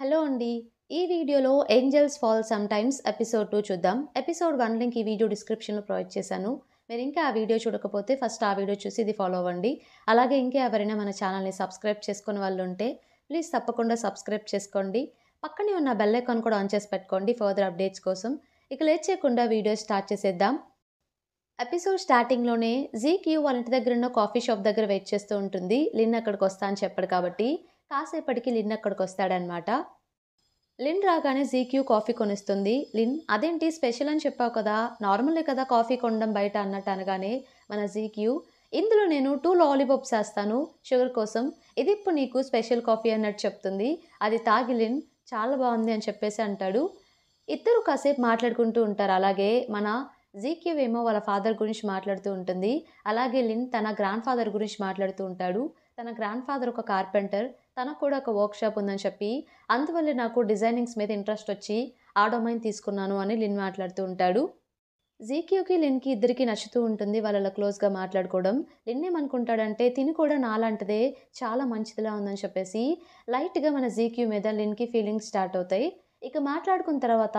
hello అండి ఈ వీడియోలో Angels Fall Sometimes episode two చూద్దాం ఎపిసోడ్ వన్ లింక్ ఈ వీడియో డిస్క్రిప్షన్లో ప్రొవైడ్ చేశాను మీరు ఇంకా ఆ వీడియో చూడకపోతే ఫస్ట్ ఆ వీడియో చూసి ఇది ఫాలో అవ్వండి అలాగే ఇంకా ఎవరైనా మన ఛానల్ని సబ్స్క్రైబ్ చేసుకునే వాళ్ళు ఉంటే ప్లీజ్ తప్పకుండా సబ్స్క్రైబ్ చేసుకోండి పక్కనే ఉన్న బెల్ ఐకాన్ కూడా ఆన్ చేసి పెట్టుకోండి ఫర్దర్ అప్డేట్స్ కోసం ఇక లేట్ చేయకుండా వీడియో స్టార్ట్ చేసేద్దాం ఎపిసోడ్ స్టార్టింగ్లోనే జీ క్యూ వాళ్ళ ఇంటి దగ్గర ఉన్న కాఫీ షాప్ దగ్గర వెయిట్ చేస్తూ ఉంటుంది లిన్ అక్కడికి వస్తా అని చెప్పాడు కాబట్టి కాసేపటికి లిన్ అక్కడికి వస్తాడనమాట లిన్ రాగానే జీక్యూ కాఫీ కొనిస్తుంది లిన్ అదేంటి స్పెషల్ అని చెప్పావు కదా నార్మలే కదా కాఫీ కొనడం బయట అన్నట్టు అనగానే మన జీక్యూ ఇందులో నేను టూ లాలీపాప్స్ వేస్తాను షుగర్ కోసం ఇది ఇప్పుడు నీకు స్పెషల్ కాఫీ అన్నట్టు చెప్తుంది అది తాగి లిన్ చాలా బాగుంది అని చెప్పేసి అంటాడు ఇద్దరు కాసేపు మాట్లాడుకుంటూ ఉంటారు అలాగే మన జీక్యూ ఏమో వాళ్ళ ఫాదర్ గురించి మాట్లాడుతూ ఉంటుంది అలాగే లిన్ తన గ్రాండ్ ఫాదర్ గురించి మాట్లాడుతూ ఉంటాడు తన గ్రాండ్ ఫాదర్ ఒక కార్పెంటర్ తనకు కూడా ఒక వర్క్షాప్ ఉందని చెప్పి అందువల్ల నాకు డిజైనింగ్స్ మీద ఇంట్రెస్ట్ వచ్చి ఆ డొమైన్ తీసుకున్నాను అని లిన్ మాట్లాడుతూ ఉంటాడు జీక్యూకి లిన్కి ఇద్దరికి నచ్చుతూ ఉంటుంది వాళ్ళ క్లోజ్గా మాట్లాడుకోవడం లిన్ ఏమనుకుంటాడంటే తిని కూడా నాలాంటిదే చాలా మంచిదిలా ఉందని చెప్పేసి లైట్గా మన జీక్యూ మీద లిన్కి ఫీలింగ్స్ స్టార్ట్ అవుతాయి ఇక మాట్లాడుకున్న తర్వాత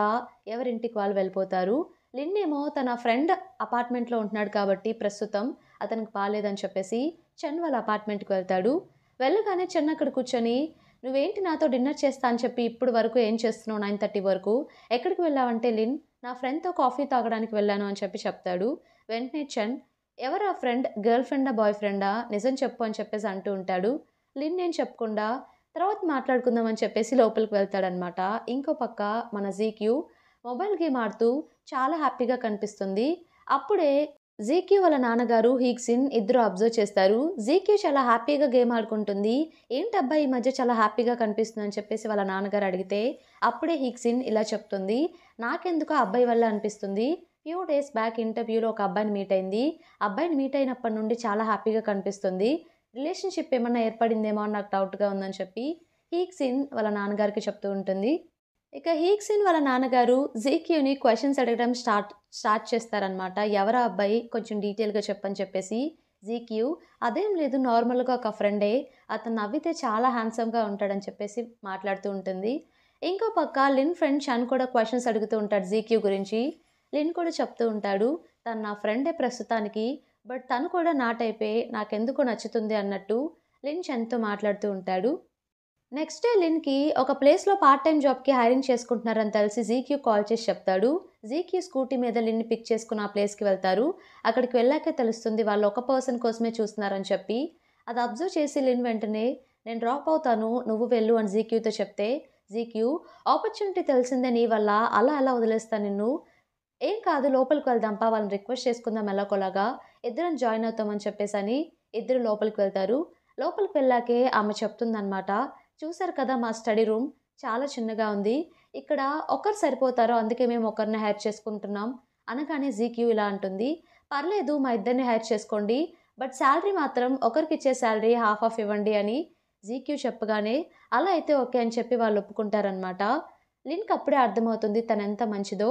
ఎవరింటికి వాళ్ళు వెళ్ళిపోతారు లిన్ ఏమో తన ఫ్రెండ్ అపార్ట్మెంట్లో ఉంటున్నాడు కాబట్టి ప్రస్తుతం అతనికి బాగాలేదని చెప్పేసి చంద్ వాళ్ళ అపార్ట్మెంట్కి వెళ్తాడు వెళ్ళగానే చంద్ అక్కడ కూర్చొని నువ్వేంటి నాతో డిన్నర్ చేస్తా అని చెప్పి ఇప్పుడు వరకు ఏం చేస్తున్నావు నైన్ థర్టీ వరకు ఎక్కడికి వెళ్ళావంటే లిన్ నా ఫ్రెండ్తో కాఫీ తాగడానికి వెళ్ళాను అని చెప్పి చెప్తాడు వెంటనే చన్ ఎవరు ఆ ఫ్రెండ్ గర్ల్ ఫ్రెండా బాయ్ ఫ్రెండా నిజం చెప్పు అని చెప్పేసి అంటూ ఉంటాడు లిన్ నేను చెప్పకుండా తర్వాత మాట్లాడుకుందాం అని చెప్పేసి లోపలికి వెళ్తాడనమాట ఇంకో పక్క మన జీక్యూ మొబైల్ గేమ్ ఆడుతూ చాలా హ్యాపీగా కనిపిస్తుంది అప్పుడే జీక్యూ వాళ్ళ నాన్నగారు హీక్సిన్ ఇద్దరు అబ్జర్వ్ చేస్తారు జీక్యూ చాలా హ్యాపీగా గేమ్ ఆడుకుంటుంది ఏంటి అబ్బాయి ఈ మధ్య చాలా హ్యాపీగా కనిపిస్తుంది అని చెప్పేసి వాళ్ళ నాన్నగారు అడిగితే అప్పుడే హీక్సిన్ ఇలా చెప్తుంది నాకెందుకు అబ్బాయి వల్ల అనిపిస్తుంది ఫ్యూ డేస్ బ్యాక్ ఇంటర్వ్యూలో ఒక అబ్బాయిని మీట్ అయింది అబ్బాయిని మీట్ అయినప్పటి నుండి చాలా హ్యాపీగా కనిపిస్తుంది రిలేషన్షిప్ ఏమన్నా ఏర్పడిందేమో అని నాకు డౌట్గా ఉందని చెప్పి హీక్సిన్ వాళ్ళ నాన్నగారికి చెప్తూ ఉంటుంది ఇక హీక్సిన్ వాళ్ళ నాన్నగారు జీక్యూని క్వశ్చన్స్ అడగడం స్టార్ట్ స్టార్ట్ చేస్తారనమాట ఎవరా అబ్బాయి కొంచెం డీటెయిల్గా చెప్పని చెప్పేసి జీక్యూ అదేం లేదు నార్మల్గా ఒక ఫ్రెండే అతను నవ్వితే చాలా హ్యాండ్సమ్గా ఉంటాడని చెప్పేసి మాట్లాడుతూ ఉంటుంది ఇంకో పక్క లిన్ ఫ్రెండ్ షన్ కూడా క్వశ్చన్స్ అడుగుతూ ఉంటాడు జీక్యూ గురించి లిన్ కూడా చెప్తూ ఉంటాడు తను నా ఫ్రెండే ప్రస్తుతానికి బట్ తను కూడా నా టైపే నాకెందుకో నచ్చుతుంది అన్నట్టు లిన్ షన్తో మాట్లాడుతూ ఉంటాడు నెక్స్ట్ లిన్కి ఒక ప్లేస్లో పార్ట్ టైం జాబ్కి హైరింగ్ చేసుకుంటున్నారని తెలిసి జీక్యూ కాల్ చేసి చెప్తాడు జీక్యూ స్కూటీ మీద లిన్ని పిక్ చేసుకుని ఆ ప్లేస్కి వెళ్తారు అక్కడికి వెళ్ళాకే తెలుస్తుంది వాళ్ళు ఒక పర్సన్ కోసమే చూస్తున్నారని చెప్పి అది అబ్జర్వ్ చేసి లిన్ వెంటనే నేను డ్రాప్ అవుతాను నువ్వు వెళ్ళు అని జీక్యూతో చెప్తే జీక్యూ ఆపర్చునిటీ తెలిసిందే నీ వల్ల అలా అలా వదిలేస్తాను నిన్ను ఏం కాదు లోపలికి వెళ్దాం పా వాళ్ళని రిక్వెస్ట్ చేసుకుందాం ఎలాగోలాగా ఇద్దరం జాయిన్ అవుతామని చెప్పేసి అని ఇద్దరు లోపలికి వెళ్తారు లోపలికి వెళ్ళాకే ఆమె చెప్తుందనమాట చూసారు కదా మా స్టడీ రూమ్ చాలా చిన్నగా ఉంది ఇక్కడ ఒకరు సరిపోతారో అందుకే మేము ఒకరిని హైర్ చేసుకుంటున్నాం అనగానే జీక్యూ ఇలా అంటుంది పర్లేదు మా ఇద్దరిని హైర్ చేసుకోండి బట్ శాలరీ మాత్రం ఒకరికి ఇచ్చే శాలరీ హాఫ్ ఆఫ్ ఇవ్వండి అని జీక్యూ చెప్పగానే అలా అయితే ఓకే అని చెప్పి వాళ్ళు ఒప్పుకుంటారనమాట లింక్ అప్పుడే అర్థమవుతుంది తనెంత ఎంత మంచిదో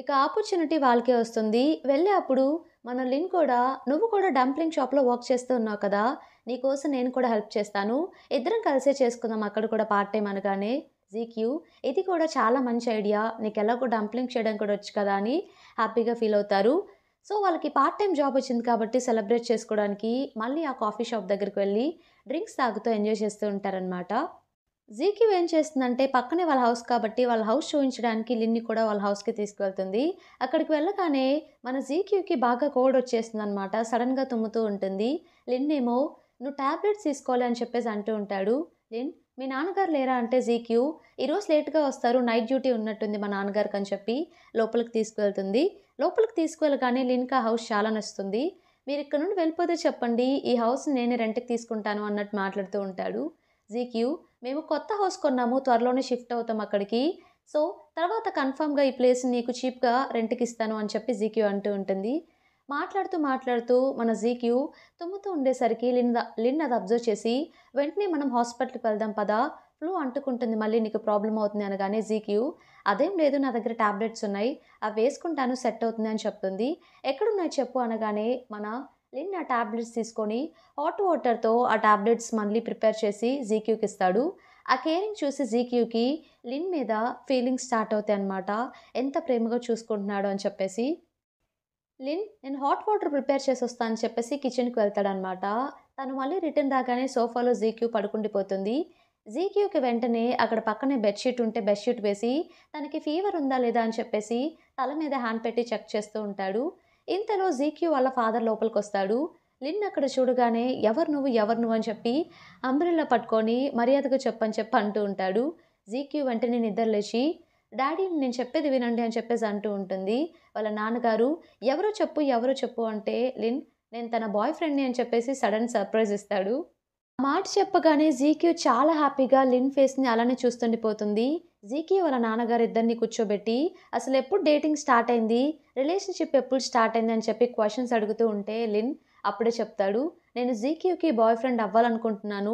ఇక ఆపర్చునిటీ వాళ్ళకే వస్తుంది వెళ్ళే అప్పుడు మన లిన్ కూడా నువ్వు కూడా డంప్లింగ్ షాప్లో వర్క్ చేస్తూ ఉన్నావు కదా నీకోసం నేను కూడా హెల్ప్ చేస్తాను ఇద్దరం కలిసే చేసుకుందాం అక్కడ కూడా పార్ట్ టైం అనగానే జీక్యూ ఇది కూడా చాలా మంచి ఐడియా నీకు ఎలాగో డంప్లింగ్ చేయడం కూడా వచ్చు కదా అని హ్యాపీగా ఫీల్ అవుతారు సో వాళ్ళకి పార్ట్ టైం జాబ్ వచ్చింది కాబట్టి సెలబ్రేట్ చేసుకోవడానికి మళ్ళీ ఆ కాఫీ షాప్ దగ్గరికి వెళ్ళి డ్రింక్స్ తాగుతూ ఎంజాయ్ చేస్తూ ఉంటారనమాట జీకి ఏం చేస్తుందంటే పక్కనే వాళ్ళ హౌస్ కాబట్టి వాళ్ళ హౌస్ చూపించడానికి లిన్ని కూడా వాళ్ళ హౌస్కి తీసుకువెళ్తుంది అక్కడికి వెళ్ళగానే మన జీక్యూకి బాగా కోల్డ్ వచ్చేస్తుంది అనమాట సడన్గా తుమ్ముతూ ఉంటుంది లిన్ ఏమో నువ్వు ట్యాబ్లెట్స్ తీసుకోవాలి అని చెప్పేసి అంటూ ఉంటాడు లిన్ మీ నాన్నగారు లేరా అంటే జీక్యూ ఈరోజు లేట్గా వస్తారు నైట్ డ్యూటీ ఉన్నట్టుంది మా నాన్నగారికి అని చెప్పి లోపలికి తీసుకువెళ్తుంది లోపలికి తీసుకువెళ్ళగానే లిన్కి ఆ హౌస్ చాలా నచ్చుతుంది మీరు ఇక్కడ నుండి వెళ్ళిపోతే చెప్పండి ఈ హౌస్ నేనే రెంట్కి తీసుకుంటాను అన్నట్టు మాట్లాడుతూ ఉంటాడు జీక్యూ మేము కొత్త హౌస్ కొన్నాము త్వరలోనే షిఫ్ట్ అవుతాం అక్కడికి సో తర్వాత కన్ఫామ్గా ఈ ప్లేస్ నీకు చీప్గా రెంట్కి ఇస్తాను అని చెప్పి జీక్యూ అంటూ ఉంటుంది మాట్లాడుతూ మాట్లాడుతూ మన జీక్యూ తుమ్ముతూ ఉండేసరికి లిన్ లిన్ అది అబ్జర్వ్ చేసి వెంటనే మనం హాస్పిటల్కి వెళ్దాం పదా ఫ్లూ అంటుకుంటుంది మళ్ళీ నీకు ప్రాబ్లం అవుతుంది అనగానే జీక్యూ అదేం లేదు నా దగ్గర ట్యాబ్లెట్స్ ఉన్నాయి అవి వేసుకుంటాను సెట్ అవుతుంది అని చెప్తుంది ఎక్కడున్నాయి చెప్పు అనగానే మన లిన్ ఆ ట్యాబ్లెట్స్ తీసుకొని హాట్ వాటర్తో ఆ ట్యాబ్లెట్స్ మళ్ళీ ప్రిపేర్ చేసి జీక్యూకి ఇస్తాడు ఆ కేరింగ్ చూసి జీక్యూకి లిన్ మీద ఫీలింగ్స్ స్టార్ట్ అవుతాయి అనమాట ఎంత ప్రేమగా చూసుకుంటున్నాడు అని చెప్పేసి లిన్ నేను హాట్ వాటర్ ప్రిపేర్ చేసి వస్తాను అని చెప్పేసి కిచెన్కి వెళ్తాడనమాట తను మళ్ళీ రిటర్న్ రాగానే సోఫాలో జీక్యూ పడుకుండిపోతుంది జీక్యూకి వెంటనే అక్కడ పక్కనే బెడ్షీట్ ఉంటే బెడ్షీట్ వేసి తనకి ఫీవర్ ఉందా లేదా అని చెప్పేసి తల మీద హ్యాండ్ పెట్టి చెక్ చేస్తూ ఉంటాడు ఇంతలో జీక్యూ వాళ్ళ ఫాదర్ లోపలికి వస్తాడు లిన్ అక్కడ చూడగానే ఎవరు నువ్వు ఎవరు నువ్వు అని చెప్పి అంబ్రెల్లా పట్టుకొని మర్యాదగా చెప్పని చెప్పి అంటూ ఉంటాడు జీక్యూ వెంటనే లేచి డాడీ నేను చెప్పేది వినండి అని చెప్పేసి అంటూ ఉంటుంది వాళ్ళ నాన్నగారు ఎవరో చెప్పు ఎవరో చెప్పు అంటే లిన్ నేను తన బాయ్ ఫ్రెండ్ని అని చెప్పేసి సడన్ సర్ప్రైజ్ ఇస్తాడు మాట చెప్పగానే జీక్యూ చాలా హ్యాపీగా లిన్ ఫేస్ని అలానే చూస్తుండిపోతుంది జీకే వాళ్ళ నాన్నగారు ఇద్దరిని కూర్చోబెట్టి అసలు ఎప్పుడు డేటింగ్ స్టార్ట్ అయింది రిలేషన్షిప్ ఎప్పుడు స్టార్ట్ అయింది అని చెప్పి క్వశ్చన్స్ అడుగుతూ ఉంటే లిన్ అప్పుడే చెప్తాడు నేను జీక్యూకి బాయ్ ఫ్రెండ్ అవ్వాలనుకుంటున్నాను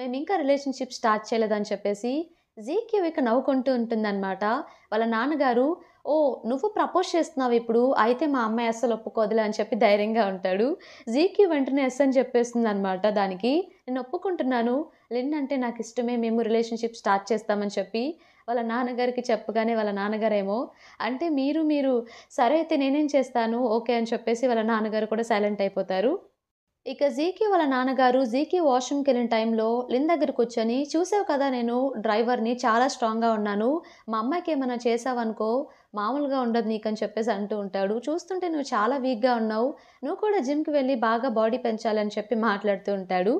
మేము ఇంకా రిలేషన్షిప్ స్టార్ట్ చేయలేదని చెప్పేసి జీక్యూ ఇక నవ్వుకుంటూ ఉంటుందన్నమాట వాళ్ళ నాన్నగారు ఓ నువ్వు ప్రపోజ్ చేస్తున్నావు ఇప్పుడు అయితే మా అమ్మాయి అస్సలు ఒప్పుకోదులే అని చెప్పి ధైర్యంగా ఉంటాడు జీకి వెంటనే ఎస్ అని చెప్పేస్తుంది అనమాట దానికి నేను ఒప్పుకుంటున్నాను లిన్ అంటే నాకు ఇష్టమే మేము రిలేషన్షిప్ స్టార్ట్ చేస్తామని చెప్పి వాళ్ళ నాన్నగారికి చెప్పగానే వాళ్ళ నాన్నగారేమో అంటే మీరు మీరు సరే అయితే నేనేం చేస్తాను ఓకే అని చెప్పేసి వాళ్ళ నాన్నగారు కూడా సైలెంట్ అయిపోతారు ఇక జీకి వాళ్ళ నాన్నగారు జీకి వాష్రూమ్కి వెళ్ళిన టైంలో లిన్ దగ్గర కూర్చొని చూసావు కదా నేను డ్రైవర్ని చాలా స్ట్రాంగ్గా ఉన్నాను మా అమ్మాయికి ఏమైనా చేసావనుకో మామూలుగా ఉండదు నీకు అని చెప్పేసి అంటూ ఉంటాడు చూస్తుంటే నువ్వు చాలా వీక్గా ఉన్నావు నువ్వు కూడా జిమ్కి వెళ్ళి బాగా బాడీ పెంచాలని చెప్పి మాట్లాడుతూ ఉంటాడు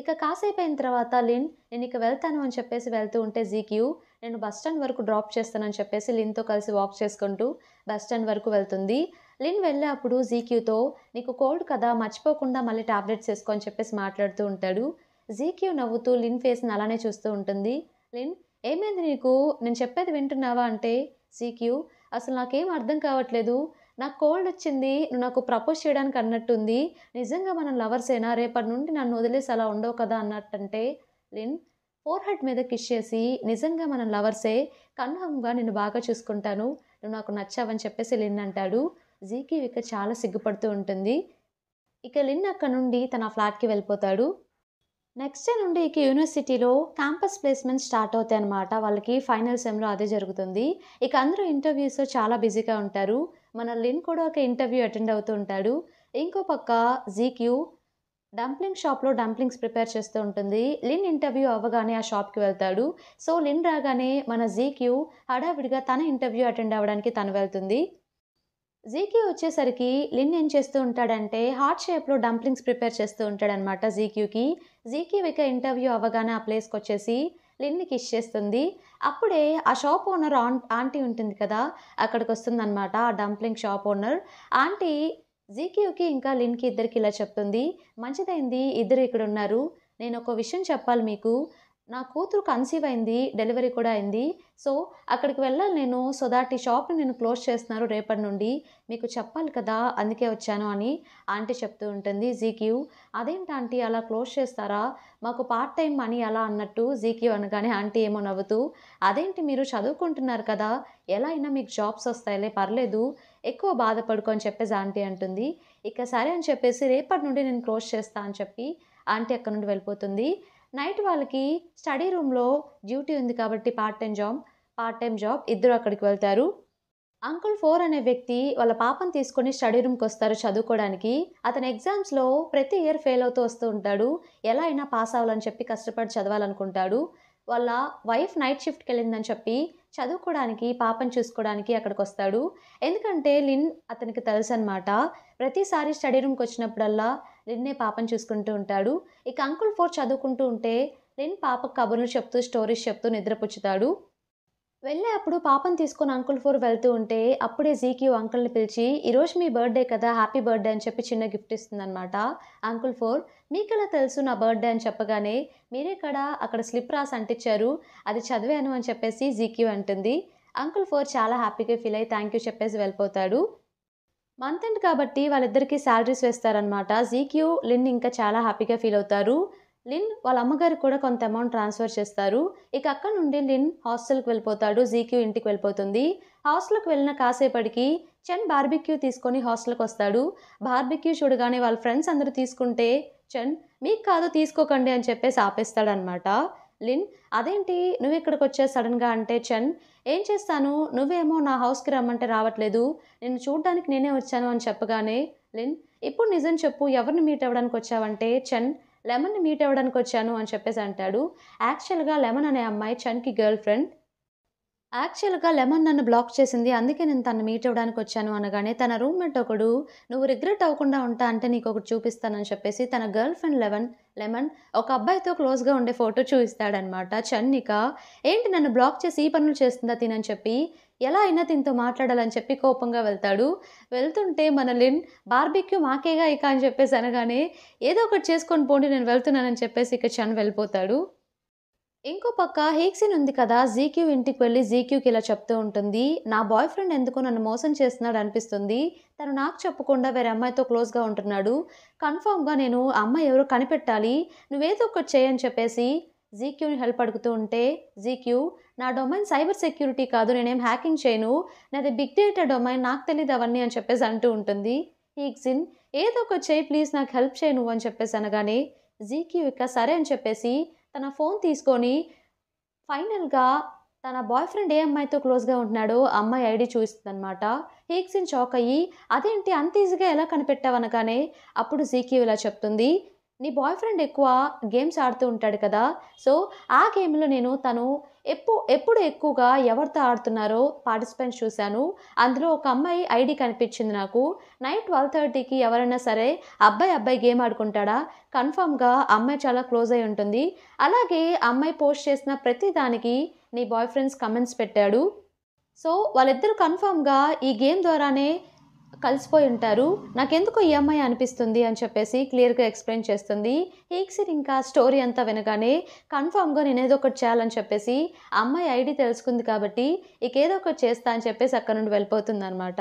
ఇక కాసేపు అయిన తర్వాత లిన్ నేను ఇక వెళ్తాను అని చెప్పేసి వెళ్తూ ఉంటే జీక్యూ నేను బస్ స్టాండ్ వరకు డ్రాప్ చేస్తానని చెప్పేసి లిన్తో కలిసి వాక్ చేసుకుంటూ బస్ స్టాండ్ వరకు వెళ్తుంది లిన్ వెళ్ళే అప్పుడు జీక్యూతో నీకు కోల్డ్ కదా మర్చిపోకుండా మళ్ళీ టాబ్లెట్స్ వేసుకొని చెప్పేసి మాట్లాడుతూ ఉంటాడు జీక్యూ నవ్వుతూ లిన్ ఫేస్ని అలానే చూస్తూ ఉంటుంది లిన్ ఏమైంది నీకు నేను చెప్పేది వింటున్నావా అంటే జీక్యూ అసలు నాకేం అర్థం కావట్లేదు నాకు కోల్డ్ వచ్చింది నువ్వు నాకు ప్రపోజ్ చేయడానికి అన్నట్టుంది నిజంగా మనం లవర్సేనా రేపటి నుండి నన్ను వదిలేసి అలా ఉండవు కదా అన్నట్టంటే లిన్ ఫోర్ హెడ్ మీద కిష్ చేసి నిజంగా మనం లవర్సే కన్నంగా నేను బాగా చూసుకుంటాను నువ్వు నాకు నచ్చావని చెప్పేసి లిన్ అంటాడు జీకి ఇక చాలా సిగ్గుపడుతూ ఉంటుంది ఇక లిన్ అక్కడ నుండి తన ఫ్లాట్కి వెళ్ళిపోతాడు నెక్స్ట్ డే నుండి ఇక యూనివర్సిటీలో క్యాంపస్ ప్లేస్మెంట్ స్టార్ట్ అవుతాయి అనమాట వాళ్ళకి ఫైనల్ సెమ్లో అదే జరుగుతుంది ఇక అందరూ ఇంటర్వ్యూస్ చాలా బిజీగా ఉంటారు మన లిన్ కూడా ఒక ఇంటర్వ్యూ అటెండ్ అవుతూ ఉంటాడు ఇంకో పక్క జీక్యూ డంప్లింగ్ షాప్లో డంప్లింగ్స్ ప్రిపేర్ చేస్తూ ఉంటుంది లిన్ ఇంటర్వ్యూ అవ్వగానే ఆ షాప్కి వెళ్తాడు సో లిన్ రాగానే మన జీక్యూ హడావిడిగా తన ఇంటర్వ్యూ అటెండ్ అవ్వడానికి తను వెళ్తుంది జీక్యూ వచ్చేసరికి లిన్ ఏం చేస్తూ ఉంటాడంటే హార్ట్ షేప్లో డంప్లింగ్స్ ప్రిపేర్ చేస్తూ ఉంటాడనమాట జీక్యూకి జీక్యూ ఇక ఇంటర్వ్యూ అవ్వగానే ఆ ప్లేస్కి వచ్చేసి లిన్ని కిష్ చేస్తుంది అప్పుడే ఆ షాప్ ఓనర్ ఆంటీ ఉంటుంది కదా అక్కడికి వస్తుందన్నమాట ఆ డంప్లింగ్ షాప్ ఓనర్ ఆంటీ జీక్యూకి ఇంకా లిన్కి ఇద్దరికి ఇలా చెప్తుంది మంచిదైంది ఇద్దరు ఇక్కడ ఉన్నారు నేను ఒక విషయం చెప్పాలి మీకు నా కూతురు కన్సీవ్ అయింది డెలివరీ కూడా అయింది సో అక్కడికి వెళ్ళాలి నేను సో దాట్ ఈ షాప్ని నేను క్లోజ్ చేస్తున్నారు రేపటి నుండి మీకు చెప్పాలి కదా అందుకే వచ్చాను అని ఆంటీ చెప్తూ ఉంటుంది జీక్యూ అదేంటి ఆంటీ అలా క్లోజ్ చేస్తారా మాకు పార్ట్ టైం మనీ అలా అన్నట్టు జీక్యూ అనగానే ఆంటీ ఏమో నవ్వుతూ అదేంటి మీరు చదువుకుంటున్నారు కదా ఎలా అయినా మీకు జాబ్స్ వస్తాయిలే పర్లేదు ఎక్కువ బాధపడుకో అని చెప్పేసి ఆంటీ అంటుంది ఇక సరే అని చెప్పేసి రేపటి నుండి నేను క్లోజ్ చేస్తా అని చెప్పి ఆంటీ అక్కడ నుండి వెళ్ళిపోతుంది నైట్ వాళ్ళకి స్టడీ రూమ్లో డ్యూటీ ఉంది కాబట్టి part time job part time job ఇద్దరు అక్కడికి వెళ్తారు అంకుల్ ఫోర్ అనే వ్యక్తి వాళ్ళ పాపను తీసుకొని స్టడీ రూమ్కి వస్తారు చదువుకోవడానికి అతను ఎగ్జామ్స్లో ప్రతి ఇయర్ ఫెయిల్ అవుతూ వస్తూ ఉంటాడు ఎలా అయినా పాస్ అవ్వాలని చెప్పి కష్టపడి చదవాలనుకుంటాడు వాళ్ళ వైఫ్ నైట్ షిఫ్ట్కి వెళ్ళిందని చెప్పి చదువుకోవడానికి పాపం చూసుకోవడానికి అక్కడికి వస్తాడు ఎందుకంటే లిన్ అతనికి తెలుసు అనమాట ప్రతిసారి స్టడీ రూమ్కి వచ్చినప్పుడల్లా లిన్నే పాపం చూసుకుంటూ ఉంటాడు ఇక అంకుల్ ఫోర్ చదువుకుంటూ ఉంటే లిన్ పాప కబుర్లు చెప్తూ స్టోరీస్ చెప్తూ నిద్రపుచ్చుతాడు వెళ్ళే అప్పుడు పాపను తీసుకుని అంకుల్ ఫోర్ వెళ్తూ ఉంటే అప్పుడే జీకి అంకుల్ని పిలిచి ఈరోజు మీ బర్త్డే కదా హ్యాపీ బర్త్డే అని చెప్పి చిన్న గిఫ్ట్ అనమాట అంకుల్ ఫోర్ మీకెలా తెలుసు నా బర్త్డే అని చెప్పగానే మీరే కదా అక్కడ స్లిప్ రాసి అంటించారు అది చదివాను అని చెప్పేసి జీక్యూ అంటుంది అంకుల్ ఫోర్ చాలా హ్యాపీగా ఫీల్ అయ్యి థ్యాంక్ యూ చెప్పేసి వెళ్ళిపోతాడు మంత్ ఎండ్ కాబట్టి వాళ్ళిద్దరికీ శాలరీస్ వేస్తారనమాట జీక్యూ లిన్ ఇంకా చాలా హ్యాపీగా ఫీల్ అవుతారు లిన్ వాళ్ళ అమ్మగారికి కూడా కొంత అమౌంట్ ట్రాన్స్ఫర్ చేస్తారు ఇక అక్కడ నుండి లిన్ హాస్టల్కి వెళ్ళిపోతాడు జీక్యూ ఇంటికి వెళ్ళిపోతుంది హాస్టల్కి వెళ్ళిన కాసేపటికి చెన్ బార్బిక్యూ తీసుకొని హాస్టల్కి వస్తాడు బార్బిక్యూ చూడగానే వాళ్ళ ఫ్రెండ్స్ అందరూ తీసుకుంటే చెన్ మీకు కాదు తీసుకోకండి అని చెప్పేసి ఆపేస్తాడనమాట లిన్ అదేంటి నువ్వు ఇక్కడికి వచ్చే సడన్గా అంటే చెన్ ఏం చేస్తాను నువ్వేమో నా హౌస్కి రమ్మంటే రావట్లేదు నేను చూడడానికి నేనే వచ్చాను అని చెప్పగానే లిన్ ఇప్పుడు నిజం చెప్పు ఎవరిని మీట్ అవ్వడానికి వచ్చావంటే చెన్ లెమన్ని మీట్ అవ్వడానికి వచ్చాను అని చెప్పేసి అంటాడు యాక్చువల్గా లెమన్ అనే అమ్మాయి చన్కి గర్ల్ ఫ్రెండ్ యాక్చువల్గా లెమన్ నన్ను బ్లాక్ చేసింది అందుకే నేను తను మీట్ అవ్వడానికి వచ్చాను అనగానే తన రూమ్మేట్ ఒకడు నువ్వు రిగ్రెట్ అవ్వకుండా ఉంటా అంటే నీకు ఒకటి చూపిస్తానని చెప్పేసి తన గర్ల్ ఫ్రెండ్ లెమన్ లెమన్ ఒక అబ్బాయితో క్లోజ్గా ఉండే ఫోటో చూపిస్తాడనమాట చన్నిక ఏంటి నన్ను బ్లాక్ చేసి ఈ పనులు చేస్తుందా తినని చెప్పి ఎలా అయినా దీంతో మాట్లాడాలని చెప్పి కోపంగా వెళ్తాడు వెళ్తుంటే మన లిన్ బార్బిక్యూ మాకేగా ఇక అని చెప్పేసి అనగానే ఏదో ఒకటి చేసుకొని పోండి నేను వెళ్తున్నానని చెప్పేసి ఇక చన్ వెళ్ళిపోతాడు ఇంకో పక్క హీక్సిన్ ఉంది కదా జీక్యూ ఇంటికి వెళ్ళి జీక్యూకి ఇలా చెప్తూ ఉంటుంది నా బాయ్ ఫ్రెండ్ ఎందుకు నన్ను మోసం చేస్తున్నాడు అనిపిస్తుంది తను నాకు చెప్పకుండా వేరే అమ్మాయితో క్లోజ్గా ఉంటున్నాడు కన్ఫామ్గా నేను అమ్మాయి ఎవరు కనిపెట్టాలి నువ్వేదో ఒకటి చేయని చెప్పేసి జీక్యూని హెల్ప్ అడుగుతూ ఉంటే జీక్యూ నా డొమైన్ సైబర్ సెక్యూరిటీ కాదు నేనేం హ్యాకింగ్ చేయను నాది బిగ్ డేటా డొమైన్ నాకు తెలియదు అవన్నీ అని చెప్పేసి అంటూ ఉంటుంది ఈక్సిన్ ఏదో ఒక చేయి ప్లీజ్ నాకు హెల్ప్ చేయను నువ్వు అని చెప్పేసి అనగానే జీక్యూ ఇక సరే అని చెప్పేసి తన ఫోన్ తీసుకొని ఫైనల్గా తన బాయ్ ఫ్రెండ్ ఏ అమ్మాయితో క్లోజ్గా ఉంటున్నాడో అమ్మాయి ఐడి చూస్తుందనమాట హీక్సిన్ షాక్ అయ్యి అదేంటి అంత ఈజీగా ఎలా కనిపెట్టావనగానే అప్పుడు జీక్యూ ఇలా చెప్తుంది నీ బాయ్ ఫ్రెండ్ ఎక్కువ గేమ్స్ ఆడుతూ ఉంటాడు కదా సో ఆ గేమ్లో నేను తను ఎప్పు ఎప్పుడు ఎక్కువగా ఎవరితో ఆడుతున్నారో పార్టిసిపెంట్స్ చూశాను అందులో ఒక అమ్మాయి ఐడి కనిపించింది నాకు నైట్ ట్వెల్వ్ థర్టీకి ఎవరైనా సరే అబ్బాయి అబ్బాయి గేమ్ ఆడుకుంటాడా కన్ఫామ్గా అమ్మాయి చాలా క్లోజ్ అయి ఉంటుంది అలాగే అమ్మాయి పోస్ట్ చేసిన ప్రతి దానికి నీ బాయ్ ఫ్రెండ్స్ కమెంట్స్ పెట్టాడు సో వాళ్ళిద్దరు కన్ఫామ్గా ఈ గేమ్ ద్వారానే కలిసిపోయి ఉంటారు నాకెందుకు ఈ అమ్మాయి అనిపిస్తుంది అని చెప్పేసి క్లియర్గా ఎక్స్ప్లెయిన్ చేస్తుంది హీక్సిర్ ఇంకా స్టోరీ అంతా వినగానే కన్ఫామ్గా నేను ఏదో ఒకటి చేయాలని చెప్పేసి అమ్మాయి ఐడి తెలుసుకుంది కాబట్టి ఇక ఏదో ఒకటి చేస్తా అని చెప్పేసి అక్కడ నుండి వెళ్ళిపోతుంది అనమాట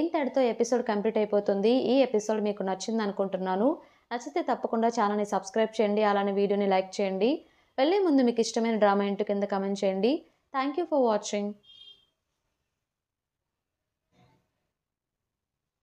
ఇంతటితో ఎపిసోడ్ కంప్లీట్ అయిపోతుంది ఈ ఎపిసోడ్ మీకు నచ్చింది అనుకుంటున్నాను నచ్చితే తప్పకుండా ఛానల్ని సబ్స్క్రైబ్ చేయండి అలానే వీడియోని లైక్ చేయండి వెళ్ళే ముందు మీకు ఇష్టమైన డ్రామా ఇంటి కింద కమెంట్ చేయండి థ్యాంక్ యూ ఫర్ వాచింగ్